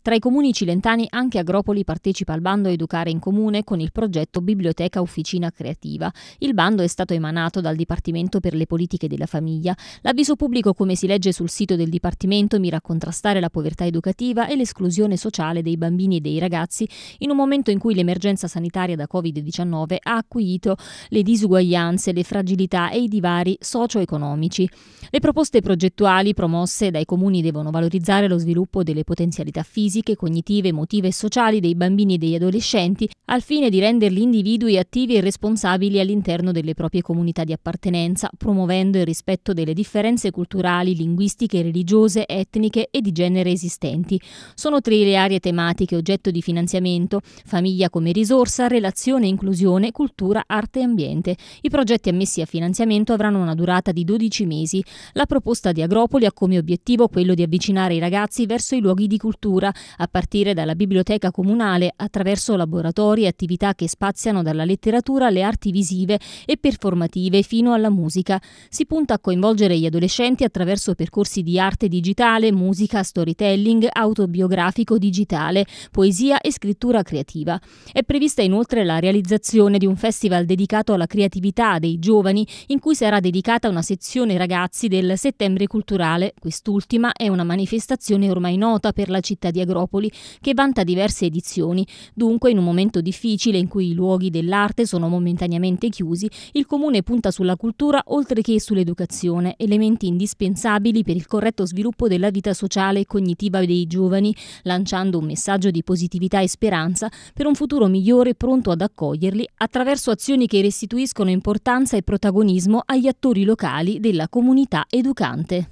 Tra i comuni cilentani anche Agropoli partecipa al bando Educare in Comune con il progetto Biblioteca Officina Creativa. Il bando è stato emanato dal Dipartimento per le politiche della famiglia. L'avviso pubblico, come si legge sul sito del Dipartimento, mira a contrastare la povertà educativa e l'esclusione sociale dei bambini e dei ragazzi in un momento in cui l'emergenza sanitaria da Covid-19 ha acuito le disuguaglianze, le fragilità e i divari socio-economici. Le proposte progettuali promosse dai comuni devono valorizzare lo sviluppo delle potenzialità fisiche fisiche, cognitive, emotive e sociali dei bambini e degli adolescenti, al fine di renderli individui attivi e responsabili all'interno delle proprie comunità di appartenenza, promuovendo il rispetto delle differenze culturali, linguistiche, religiose, etniche e di genere esistenti. Sono tre le aree tematiche oggetto di finanziamento, famiglia come risorsa, relazione e inclusione, cultura, arte e ambiente. I progetti ammessi a finanziamento avranno una durata di 12 mesi. La proposta di Agropoli ha come obiettivo quello di avvicinare i ragazzi verso i luoghi di cultura, a partire dalla biblioteca comunale attraverso laboratori e attività che spaziano dalla letteratura alle arti visive e performative fino alla musica. Si punta a coinvolgere gli adolescenti attraverso percorsi di arte digitale, musica, storytelling, autobiografico digitale, poesia e scrittura creativa. È prevista inoltre la realizzazione di un festival dedicato alla creatività dei giovani in cui sarà dedicata una sezione ragazzi del settembre culturale. Quest'ultima è una manifestazione ormai nota per la città di Agostino Agropoli, che vanta diverse edizioni. Dunque, in un momento difficile in cui i luoghi dell'arte sono momentaneamente chiusi, il Comune punta sulla cultura oltre che sull'educazione, elementi indispensabili per il corretto sviluppo della vita sociale e cognitiva dei giovani, lanciando un messaggio di positività e speranza per un futuro migliore pronto ad accoglierli attraverso azioni che restituiscono importanza e protagonismo agli attori locali della comunità educante.